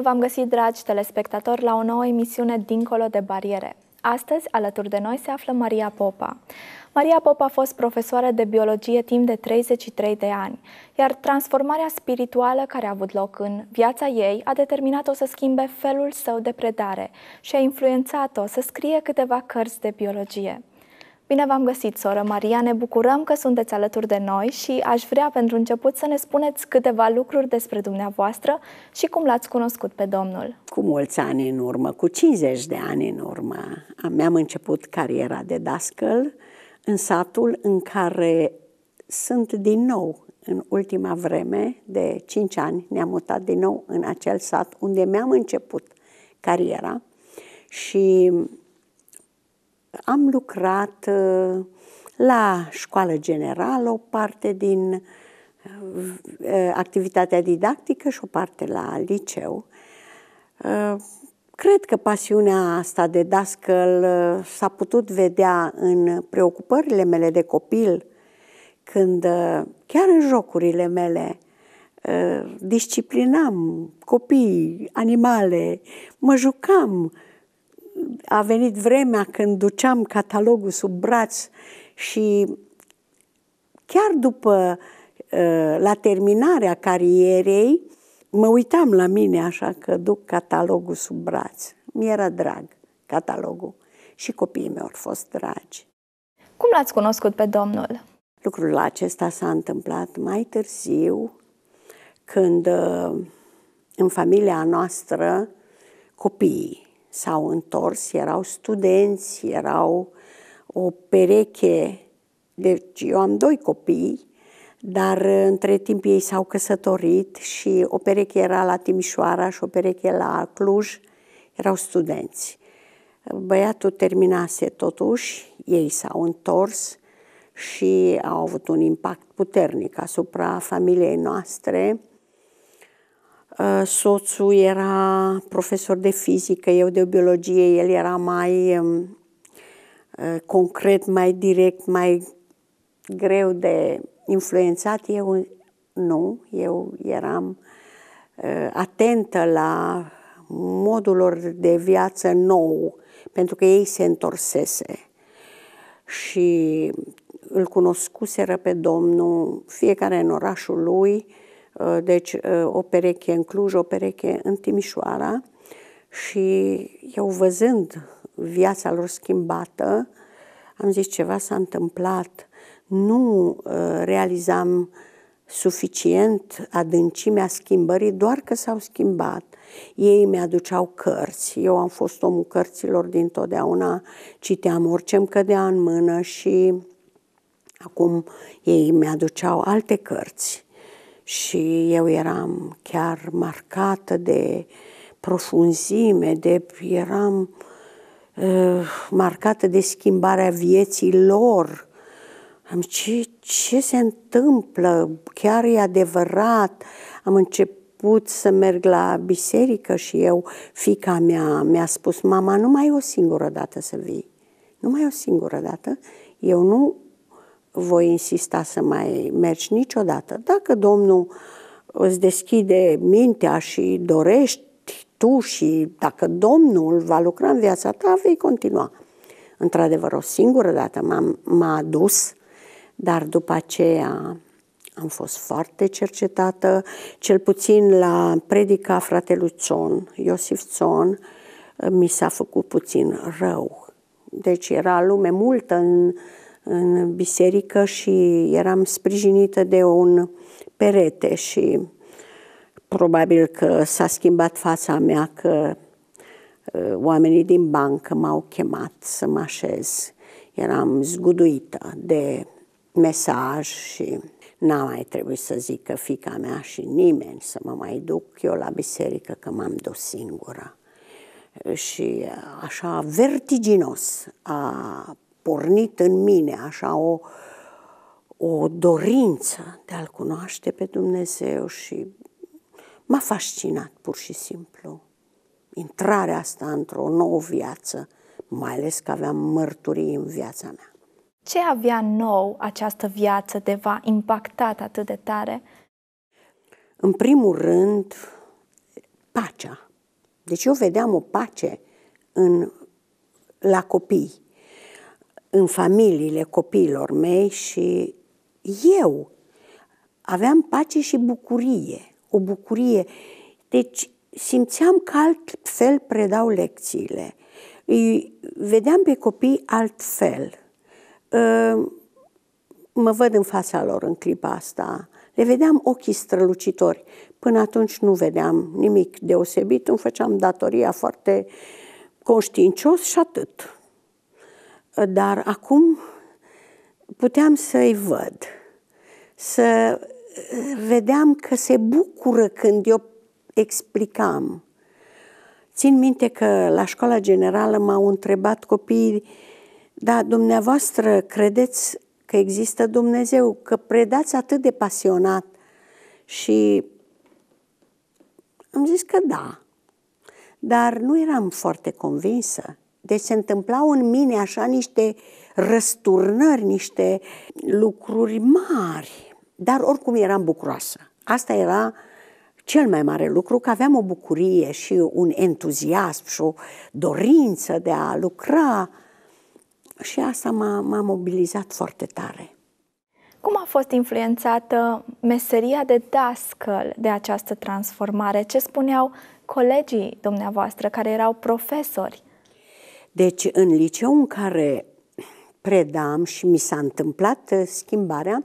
Bine v-am găsit, dragi telespectatori, la o nouă emisiune Dincolo de bariere. Astăzi, alături de noi, se află Maria Popa. Maria Popa a fost profesoară de biologie timp de 33 de ani, iar transformarea spirituală care a avut loc în viața ei a determinat-o să schimbe felul său de predare și a influențat-o să scrie câteva cărți de biologie. Bine v-am găsit, soră Maria, ne bucurăm că sunteți alături de noi și aș vrea pentru început să ne spuneți câteva lucruri despre dumneavoastră și cum l-ați cunoscut pe Domnul. Cu mulți ani în urmă, cu 50 de ani în urmă, mi-am început cariera de dascăl în satul în care sunt din nou în ultima vreme, de 5 ani, ne-am mutat din nou în acel sat unde mi-am început cariera și am lucrat uh, la școală generală, o parte din uh, uh, activitatea didactică și o parte la liceu. Cred că pasiunea asta de dascăl s-a putut vedea în preocupările mele de copil, când chiar în jocurile mele disciplinam copii, animale, mă jucam, a venit vremea când duceam catalogul sub braț și chiar după uh, la terminarea carierei, mă uitam la mine așa că duc catalogul sub braț. Mi-era drag catalogul și copiii mei au fost dragi. Cum l-ați cunoscut pe domnul? Lucrul acesta s-a întâmplat mai târziu, când uh, în familia noastră copiii s-au întors, erau studenți, erau o pereche. Deci eu am doi copii, dar uh, între timp ei s-au căsătorit și o pereche era la Timișoara și o pereche la Cluj, erau studenți. Băiatul terminase totuși, ei s-au întors și au avut un impact puternic asupra familiei noastre Uh, soțul era profesor de fizică, eu de biologie, el era mai um, uh, concret, mai direct, mai greu de influențat. Eu nu, eu eram uh, atentă la modul lor de viață nou, pentru că ei se întorsese și îl cunoscuseră pe Domnul fiecare în orașul lui, Uh, deci uh, o pereche în Cluj, o pereche în Timișoara și eu văzând viața lor schimbată, am zis ceva s-a întâmplat, nu uh, realizam suficient adâncimea schimbării, doar că s-au schimbat. Ei mi-aduceau cărți. Eu am fost omul cărților dintotdeauna, citeam orice îmi cădea în mână și acum ei mi-aduceau alte cărți și eu eram chiar marcată de profunzime, de eram uh, marcată de schimbarea vieții lor. Am ce, ce se întâmplă? Chiar e adevărat? Am început să merg la biserică și eu, fica mea, mi-a spus, mama, numai o singură dată să vii. Numai o singură dată. Eu nu voi insista să mai mergi niciodată. Dacă Domnul îți deschide mintea și dorești tu și dacă Domnul va lucra în viața ta, vei continua. Într-adevăr, o singură dată m-a, m-a adus, dar după aceea am fost foarte cercetată, cel puțin la predica fratelui Țon, Iosif Țon, mi s-a făcut puțin rău. Deci era lume multă în, în biserică și eram sprijinită de un perete și probabil că s-a schimbat fața mea că uh, oamenii din bancă m-au chemat să mă așez. Eram zguduită de mesaj și n-a mai trebuit să zic că fica mea și nimeni să mă mai duc eu la biserică că m-am dus singură. Și uh, așa vertiginos a pornit în mine așa o, o dorință de a-L cunoaște pe Dumnezeu și m-a fascinat pur și simplu intrarea asta într-o nouă viață, mai ales că aveam mărturii în viața mea. Ce avea nou această viață de va impactat atât de tare? În primul rând, pacea. Deci eu vedeam o pace în, la copii, în familiile copiilor mei și eu aveam pace și bucurie, o bucurie. Deci simțeam că altfel predau lecțiile. Îi vedeam pe copii altfel. Ă, mă văd în fața lor în clipa asta. Le vedeam ochii strălucitori. Până atunci nu vedeam nimic deosebit, îmi făceam datoria foarte conștiincios și atât dar acum puteam să-i văd, să eh, vedeam că se bucură când eu explicam. Țin minte că la școala generală m-au întrebat copiii, da, dumneavoastră credeți că există Dumnezeu, că predați atât de pasionat și am zis că da, dar nu eram foarte convinsă. Deci se întâmplau în mine așa niște răsturnări, niște lucruri mari. Dar oricum eram bucuroasă. Asta era cel mai mare lucru, că aveam o bucurie și un entuziasm și o dorință de a lucra. Și asta m-a, m-a mobilizat foarte tare. Cum a fost influențată meseria de dascăl de această transformare? Ce spuneau colegii dumneavoastră care erau profesori? Deci, în liceu în care predam și mi s-a întâmplat uh, schimbarea,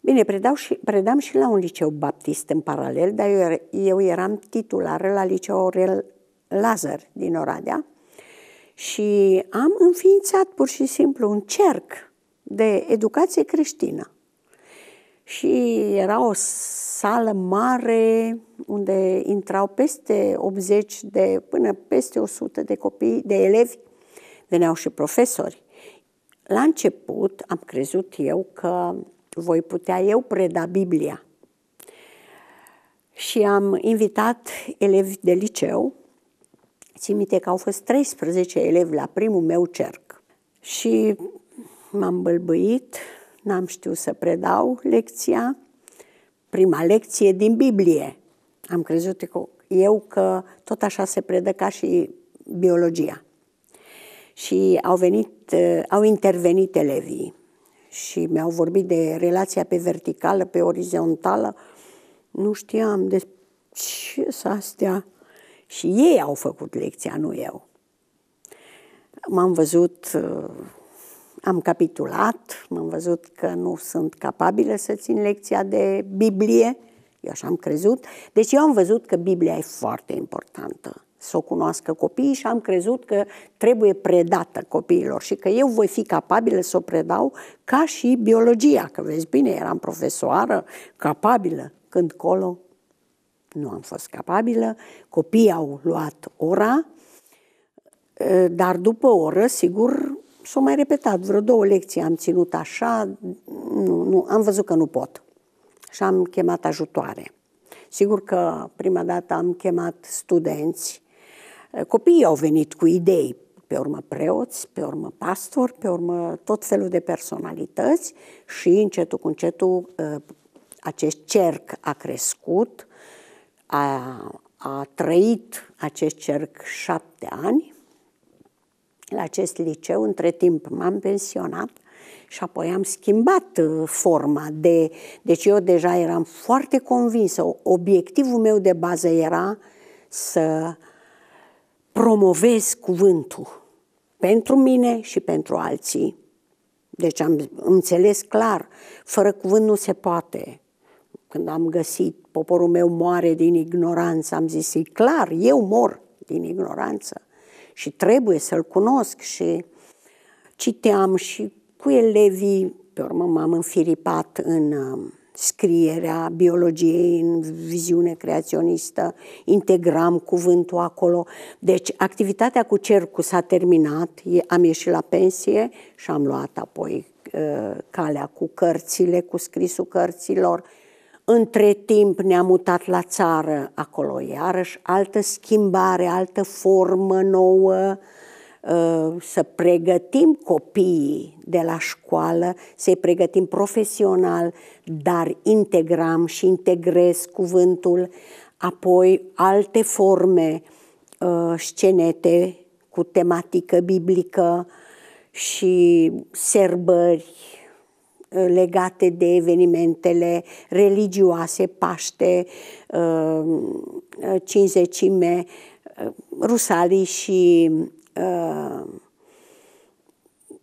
bine, predau și, predam și la un liceu baptist în paralel, dar eu, eu eram titulară la liceu Aurel Lazar din Oradea și am înființat pur și simplu un cerc de educație creștină și era o sală mare unde intrau peste 80 de, până peste 100 de copii, de elevi, veneau și profesori. La început am crezut eu că voi putea eu preda Biblia. Și am invitat elevi de liceu, țin minte că au fost 13 elevi la primul meu cerc. Și m-am bălbuit, n-am știut să predau lecția, prima lecție din Biblie. Am crezut eu că tot așa se predă ca și biologia. Și au venit, eh, au intervenit elevii și mi-au vorbit de relația pe verticală, pe orizontală. Nu știam de ce să astea. Și ei au făcut lecția, nu eu. M-am văzut eh, am capitulat, m-am văzut că nu sunt capabilă să țin lecția de Biblie, eu așa am crezut. Deci eu am văzut că Biblia e foarte importantă să o cunoască copiii și am crezut că trebuie predată copiilor și că eu voi fi capabilă să o predau ca și biologia, că vezi bine, eram profesoară capabilă, când colo nu am fost capabilă, copiii au luat ora, dar după oră, sigur, s au mai repetat, vreo două lecții am ținut așa, nu, nu, am văzut că nu pot și am chemat ajutoare. Sigur că prima dată am chemat studenți, copiii au venit cu idei, pe urmă preoți, pe urmă pastori, pe urmă tot felul de personalități și încetul cu încetul ă, acest cerc a crescut, a, a trăit acest cerc șapte ani la acest liceu. Între timp m-am pensionat și apoi am schimbat uh, forma de... Deci eu deja eram foarte convinsă, obiectivul meu de bază era să promovez cuvântul pentru mine și pentru alții. Deci am înțeles clar, fără cuvânt nu se poate. Când am găsit poporul meu moare din ignoranță, am zis, e clar, eu mor din ignoranță și trebuie să-l cunosc și citeam și cu elevii, pe urmă m-am înfiripat în um, scrierea biologiei în viziune creaționistă, integram cuvântul acolo. Deci activitatea cu cercul s-a terminat, am ieșit la pensie și am luat apoi uh, calea cu cărțile, cu scrisul cărților între timp ne-am mutat la țară, acolo iarăși altă schimbare, altă formă nouă, uh, să pregătim copiii de la școală, să-i pregătim profesional, dar integram și integrez cuvântul, apoi alte forme, uh, scenete cu tematică biblică și serbări, Eh, legate de evenimentele religioase, Paște, ehm, eh, Cinzecime, eh, Rusalii și ehm,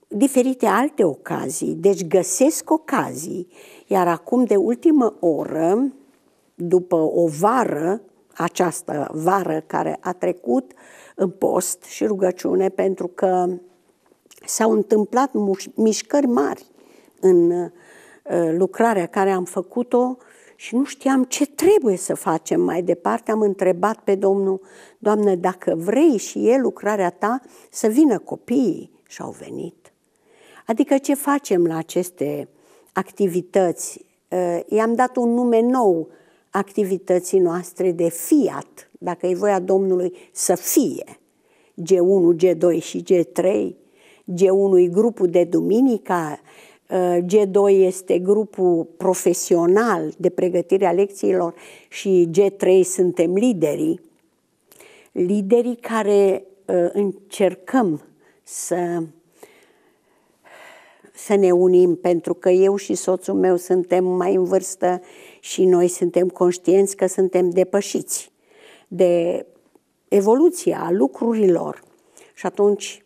diferite alte ocazii. Deci găsesc ocazii, iar acum de ultimă oră, după o vară, această vară care a trecut în post și rugăciune, pentru că s-au întâmplat mișcări mari în uh, lucrarea care am făcut-o și nu știam ce trebuie să facem mai departe. Am întrebat pe Domnul, Doamne, dacă vrei și e lucrarea ta, să vină copiii. Și au venit. Adică ce facem la aceste activități? Uh, i-am dat un nume nou activității noastre de fiat, dacă e voia Domnului să fie. G1, G2 și G3, G1 e grupul de Duminică. Uh, G2 este grupul profesional de pregătire a lecțiilor și G3 suntem liderii. Liderii care uh, încercăm să să ne unim, pentru că eu și soțul meu suntem mai în vârstă și noi suntem conștienți că suntem depășiți de evoluția lucrurilor. Și atunci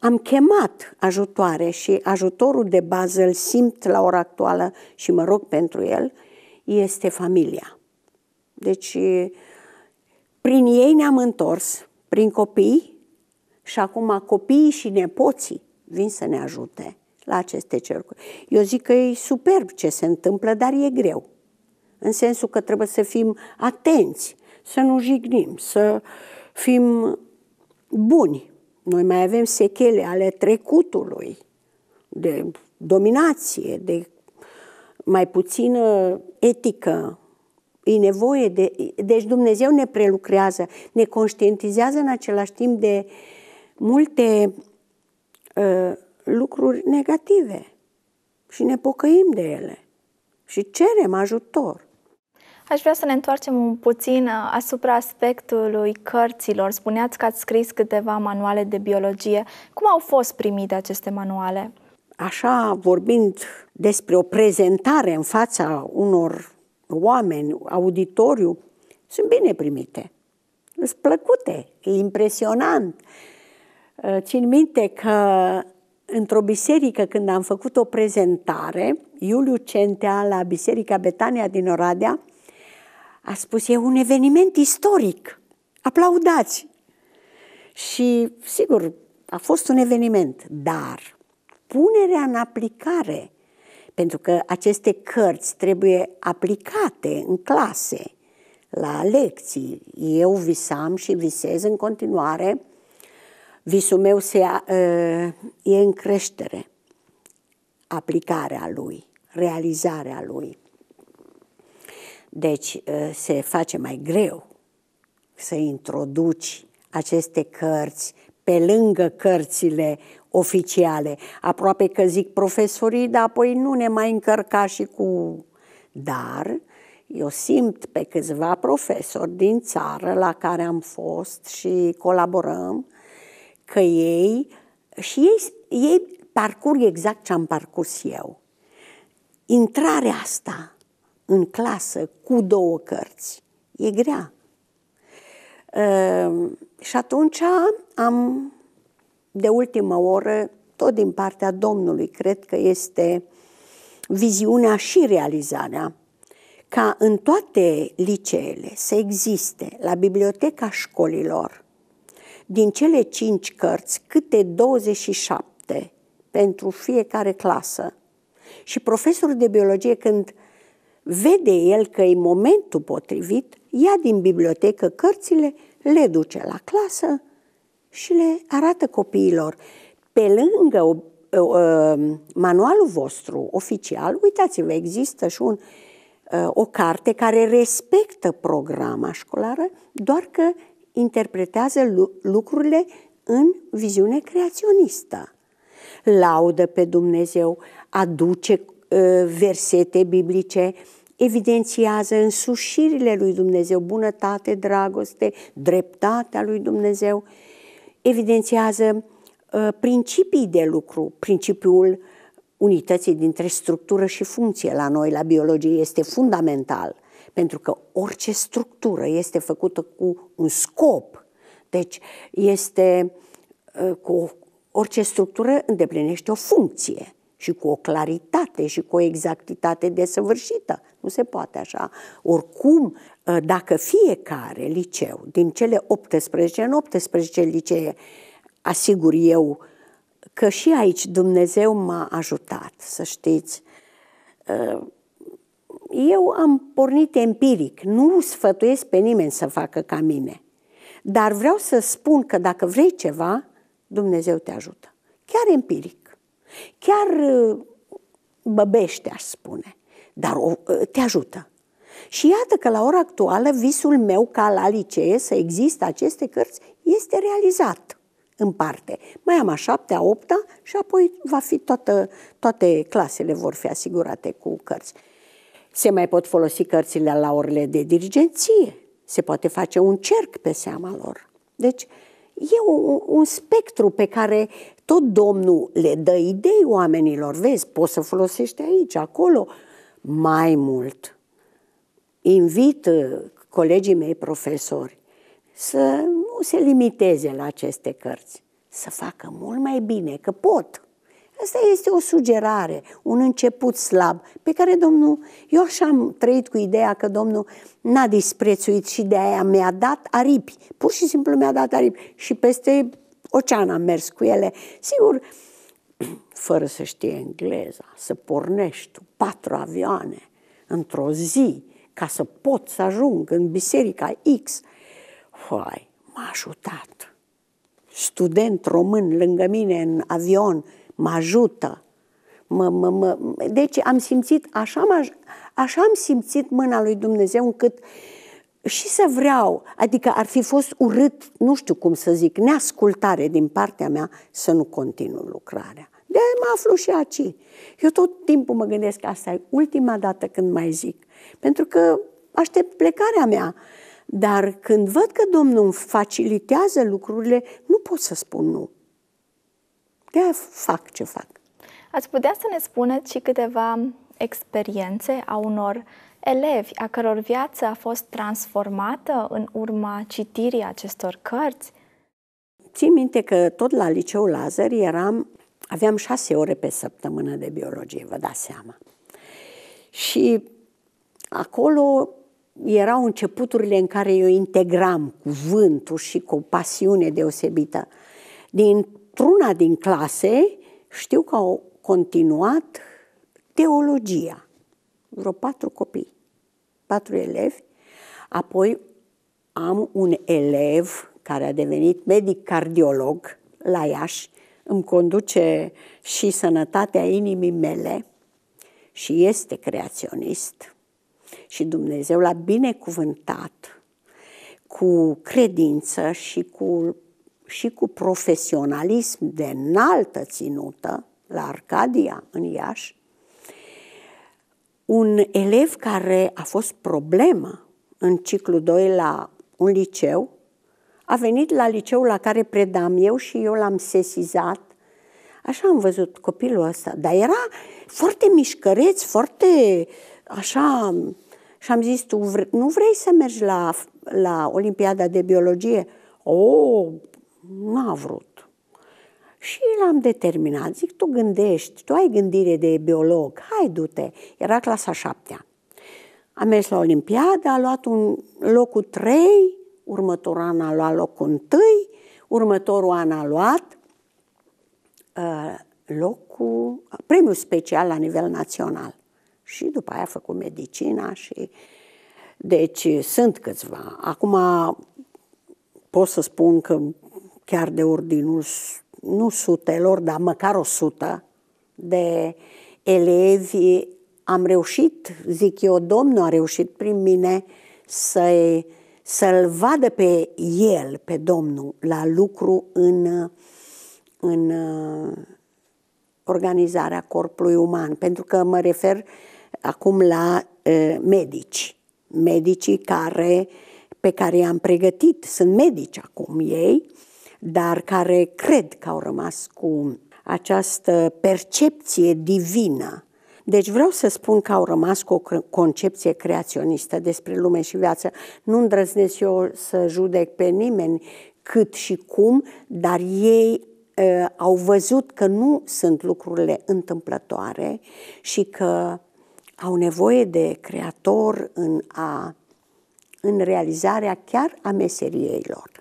am chemat ajutoare și ajutorul de bază îl simt la ora actuală și mă rog pentru el, este familia. Deci, prin ei ne-am întors, prin copii și acum copiii și nepoții vin să ne ajute la aceste cercuri. Eu zic că e superb ce se întâmplă, dar e greu. În sensul că trebuie să fim atenți, să nu jignim, să fim buni noi mai avem sechele ale trecutului, de dominație, de mai puțină etică, e nevoie de... Deci Dumnezeu ne prelucrează, ne conștientizează în același timp de multe uh, lucruri negative și ne pocăim de ele și cerem ajutor. Aș vrea să ne întoarcem un puțin uh, asupra aspectului cărților. Spuneați că ați scris câteva manuale de biologie. Cum au fost primite aceste manuale? Așa, vorbind despre o prezentare în fața unor oameni, auditoriu, sunt bine primite. Sunt plăcute, e impresionant. Uh, țin minte că într-o biserică, când am făcut o prezentare, Iuliu Centea, la Biserica Betania din Oradea, a spus, e un eveniment istoric, aplaudați. Și, sigur, a fost un eveniment, dar punerea în aplicare, pentru că aceste cărți trebuie aplicate în clase, la lecții. Eu visam și visez în continuare. Visul meu se, ă, e în creștere, aplicarea lui, realizarea lui. Deci ă, se face mai greu să introduci aceste cărți pe lângă cărțile oficiale. Aproape că zic profesorii, dar apoi nu ne mai încărca și cu... Dar eu simt pe câțiva profesori din țară la care am fost și colaborăm, că ei și ei, ei parcurg exact ce am parcurs eu. Intrarea asta în clasă cu două cărți. E grea. Ehm, și atunci am, de ultimă oră, tot din partea Domnului, cred că este viziunea și realizarea, ca în toate liceele să existe la biblioteca școlilor, din cele cinci cărți, câte 27 pentru fiecare clasă. Și profesorul de biologie, când uh, vede el că e momentul potrivit, ia din bibliotecă cărțile, le duce la clasă și le arată copiilor. Pe lângă o, uh, o, uh, manualul vostru oficial, uitați-vă, există și un, uh, o carte care respectă programa școlară, doar că interpretează lucrurile în viziune creaționistă. Laudă pe Dumnezeu, aduce versete biblice, evidențiază însușirile lui Dumnezeu, bunătate, dragoste, dreptatea lui Dumnezeu, evidențiază uh, principii de lucru, principiul unității dintre structură și funcție la noi, la biologie, este fundamental, pentru că orice structură este făcută cu un scop, deci este uh, cu orice structură îndeplinește o funcție și cu o claritate și cu o exactitate desăvârșită. Nu se poate așa. Oricum, ă, dacă fiecare liceu, din cele 18 în 18 licee, asigur eu că și aici Dumnezeu m-a ajutat, să știți. Ă, eu am pornit empiric, nu sfătuiesc pe nimeni să facă ca mine, dar vreau să spun că dacă vrei ceva, Dumnezeu te ajută. Chiar empiric. Chiar uh, băbește, aș spune, dar o, uh, te ajută. Și iată că la ora actuală visul meu ca la licee să există aceste cărți este realizat în parte. Mai am a șaptea, opta și apoi va fi toată, toate clasele vor fi asigurate cu cărți. Se mai pot folosi cărțile la orele de dirigenție. Se poate face un cerc pe seama lor. Deci, E un, un spectru pe care tot Domnul le dă idei oamenilor. Vezi, poți să folosești aici, acolo. Mai mult, invit uh, colegii mei profesori să nu se limiteze la aceste cărți, să facă mult mai bine, că pot. Asta este o sugerare, un început slab, pe care Domnul, eu așa am trăit cu ideea că Domnul n-a disprețuit și de aia mi-a dat aripi, pur și simplu mi-a dat aripi și peste ocean am mers cu ele. Sigur, fără să știe engleza, să pornești patru avioane într-o zi ca să pot să ajung în biserica X, Hoai, m-a ajutat. Student român lângă mine în avion, mă ajută. Mă, mă, mă. Deci am simțit, așa, așa am simțit mâna lui Dumnezeu încât și să vreau, adică ar fi fost urât, nu știu cum să zic, neascultare din partea mea să nu continu lucrarea. de mă aflu și aici. Eu tot timpul mă gândesc, asta e ultima dată când mai zic, pentru că aștept plecarea mea. Dar când văd că Domnul îmi facilitează lucrurile, nu pot să spun nu de fac ce fac. Ați putea să ne spuneți și câteva experiențe a unor elevi a căror viață a fost transformată în urma citirii acestor cărți? Țin minte că tot la liceul Lazar eram, aveam șase ore pe săptămână de biologie, vă dați seama. Și acolo erau începuturile în care eu integram cuvântul și cu o pasiune deosebită. Din într-una din clase știu că au continuat teologia. Vreo patru copii, patru elevi. Apoi am un elev care a devenit medic cardiolog la Iași, îmi conduce și sănătatea inimii mele și este creaționist. Și Dumnezeu l-a binecuvântat cu credință și cu și cu profesionalism de înaltă ținută la Arcadia, în Iași, un elev care a fost problemă în ciclu 2 la un liceu, a venit la liceul la care predam eu și eu l-am sesizat. Așa am văzut copilul ăsta, dar era foarte mișcăreț, foarte așa... Și am zis, tu vre- nu vrei să mergi la, la Olimpiada de Biologie? O, oh, n-a vrut. Și l-am determinat, zic, tu gândești, tu ai gândire de biolog, hai du-te. Era clasa șaptea. A mers la Olimpiadă, a luat un locul trei următorul an a luat locul întâi, următorul an a luat uh, locul, premiul special la nivel național. Și după aia a făcut medicina și... Deci sunt câțiva. Acum pot să spun că chiar de ordinul, nu sutelor, dar măcar o sută de elevi. Am reușit, zic eu, Domnul a reușit prin mine să-i, să-l vadă pe el, pe Domnul, la lucru în, în uh, organizarea corpului uman. Pentru că mă refer acum la uh, medici, medicii care, pe care i-am pregătit, sunt medici acum ei, dar care cred că au rămas cu această percepție divină. Deci vreau să spun că au rămas cu o concepție creaționistă despre lume și viață. Nu îndrăznesc eu să judec pe nimeni cât și cum, dar ei uh, au văzut că nu sunt lucrurile întâmplătoare și că au nevoie de creator în, a, în realizarea chiar a meseriei lor.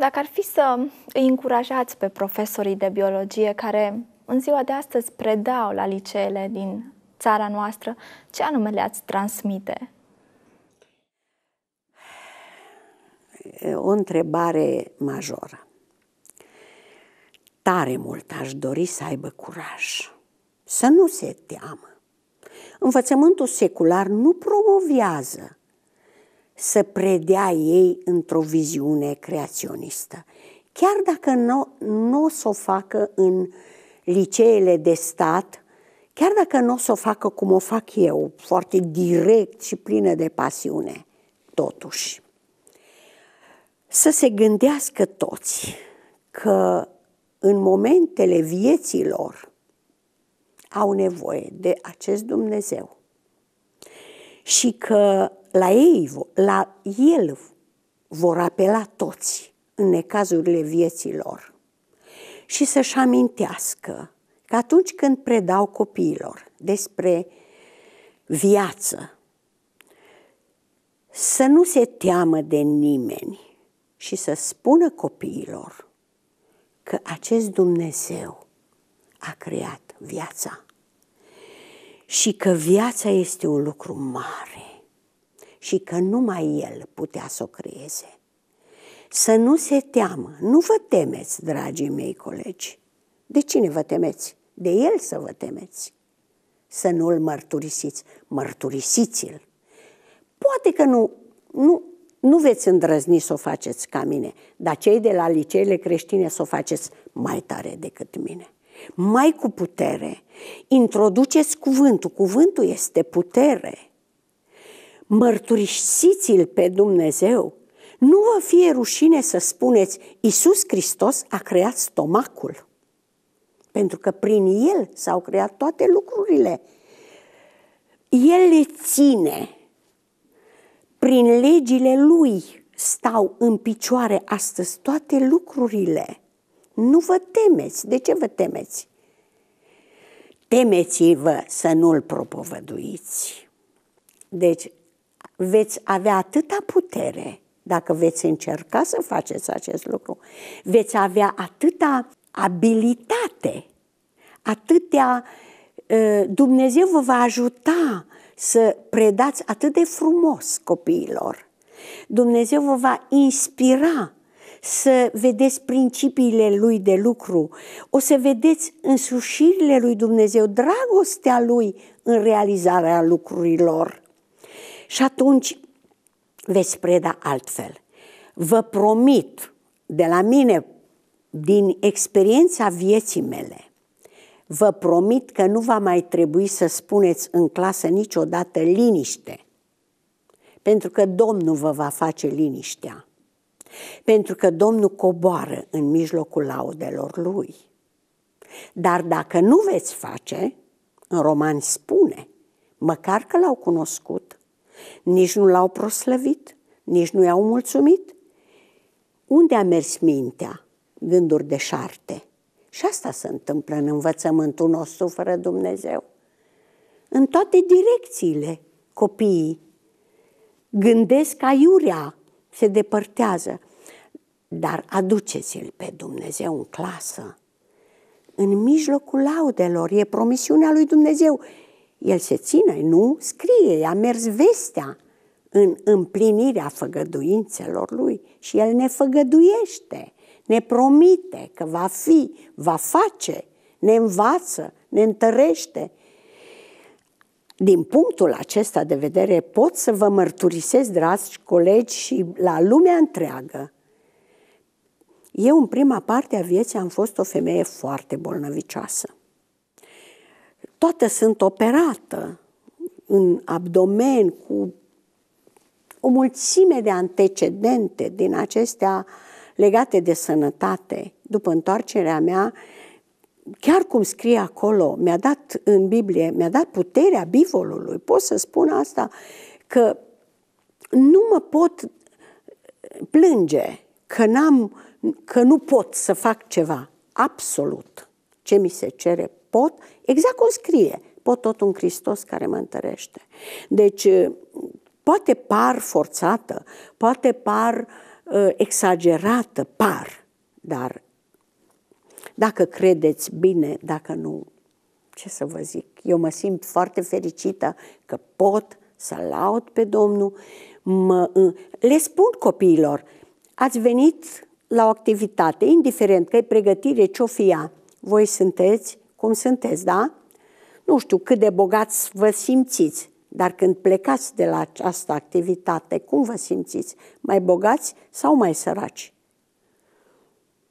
Dacă ar fi să îi încurajați pe profesorii de biologie care în ziua de astăzi predau la liceele din țara noastră, ce anume le-ați transmite? O întrebare majoră. Tare mult aș dori să aibă curaj, să nu se teamă. Învățământul secular nu promovează să predea ei într-o viziune creaționistă. Chiar dacă nu, nu o să o facă în liceele de stat, chiar dacă nu o să o facă cum o fac eu, foarte direct și plină de pasiune, totuși, să se gândească toți că în momentele vieților au nevoie de acest Dumnezeu și că la ei, la el vor apela toți în necazurile vieților și să-și amintească că atunci când predau copiilor despre viață, să nu se teamă de nimeni și să spună copiilor că acest Dumnezeu a creat viața și că viața este un lucru mare și că numai El putea să o creeze. Să nu se teamă, nu vă temeți, dragii mei colegi. De cine vă temeți? De El să vă temeți. Să nu îl mărturisiți, mărturisiți-L. Poate că nu, nu, nu veți îndrăzni să o faceți ca mine, dar cei de la liceele creștine să o faceți mai tare decât mine mai cu putere. Introduceți cuvântul. Cuvântul este putere mărturisiți-l pe Dumnezeu. Nu vă fie rușine să spuneți, Iisus Hristos a creat stomacul, pentru că prin el s-au creat toate lucrurile. El le ține, prin legile lui stau în picioare astăzi toate lucrurile. Nu vă temeți. De ce vă temeți? Temeți-vă să nu-l propovăduiți. Deci, veți avea atâta putere dacă veți încerca să faceți acest lucru, veți avea atâta abilitate, atâtea ă, Dumnezeu vă va ajuta să predați atât de frumos copiilor. Dumnezeu vă va inspira să vedeți principiile lui de lucru, o să vedeți însușirile lui Dumnezeu, dragostea lui în realizarea lucrurilor. Și atunci veți preda altfel. Vă promit de la mine, din experiența vieții mele, vă promit că nu va mai trebui să spuneți în clasă niciodată liniște, pentru că Domnul vă va face liniștea, pentru că Domnul coboară în mijlocul laudelor Lui. Dar dacă nu veți face, în roman spune, măcar că l-au cunoscut, nici nu l-au proslăvit, nici nu i-au mulțumit. Unde a mers mintea? Gânduri de șarte. Și asta se întâmplă în învățământul nostru fără Dumnezeu. În toate direcțiile copiii gândesc aiurea, se depărtează. Dar aduceți-l pe Dumnezeu în clasă. În mijlocul laudelor e promisiunea lui Dumnezeu el se ține, nu scrie, i-a mers vestea în împlinirea făgăduințelor lui și el ne făgăduiește, ne promite că va fi, va face, ne învață, ne întărește. Din punctul acesta de vedere pot să vă mărturisesc, dragi colegi, și la lumea întreagă. Eu în prima parte a vieții am fost o femeie foarte bolnăvicioasă toate sunt operată în abdomen cu o mulțime de antecedente din acestea legate de sănătate. După întoarcerea mea, chiar cum scrie acolo, mi-a dat în Biblie, mi-a dat puterea bivolului, pot să spun asta, că nu mă pot plânge că, n-am, că nu pot să fac ceva, absolut, ce mi se cere pot, exact cum scrie, pot tot un Hristos care mă întărește. Deci, uh, poate par forțată, poate par uh, exagerată, par, dar dacă credeți bine, dacă nu, ce să vă zic, eu mă simt foarte fericită că pot să laud pe Domnul. Mă, uh, le spun copiilor, ați venit la o activitate, indiferent că e pregătire, ce-o fi ea, voi sunteți cum sunteți, da? Nu știu cât de bogați vă simțiți, dar când plecați de la această activitate, cum vă simțiți? Mai bogați sau mai săraci?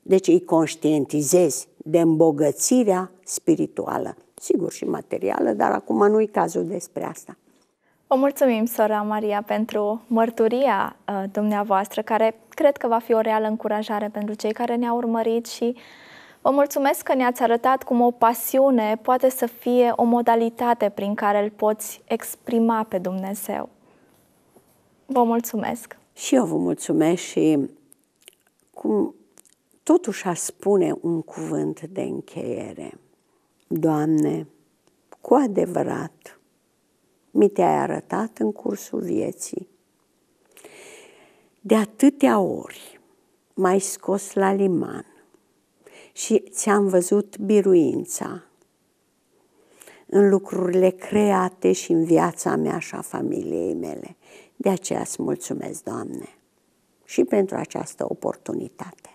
Deci îi conștientizezi de îmbogățirea spirituală, sigur și materială, dar acum nu-i cazul despre asta. O mulțumim, sora Maria, pentru mărturia uh, dumneavoastră, care cred că va fi o reală încurajare pentru cei care ne-au urmărit și uh, Vă mulțumesc că ne-ați arătat cum o pasiune poate să fie o modalitate prin care îl poți exprima pe Dumnezeu. Vă mulțumesc! Și eu vă mulțumesc și cum totuși a spune un cuvânt de încheiere. Doamne, cu adevărat, mi te-ai arătat în cursul vieții. De atâtea ori m-ai scos la liman, și ți-am văzut biruința în lucrurile create și în viața mea și a familiei mele. De aceea îți mulțumesc, Doamne, și pentru această oportunitate.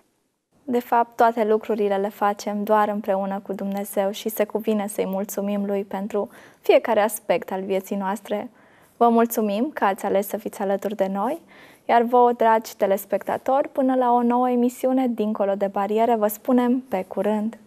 De fapt, toate lucrurile le facem doar împreună cu Dumnezeu și se cuvine să-i mulțumim Lui pentru fiecare aspect al vieții noastre. Vă mulțumim că ați ales să fiți alături de noi iar vouă, dragi telespectatori, până la o nouă emisiune, dincolo de bariere, vă spunem pe curând!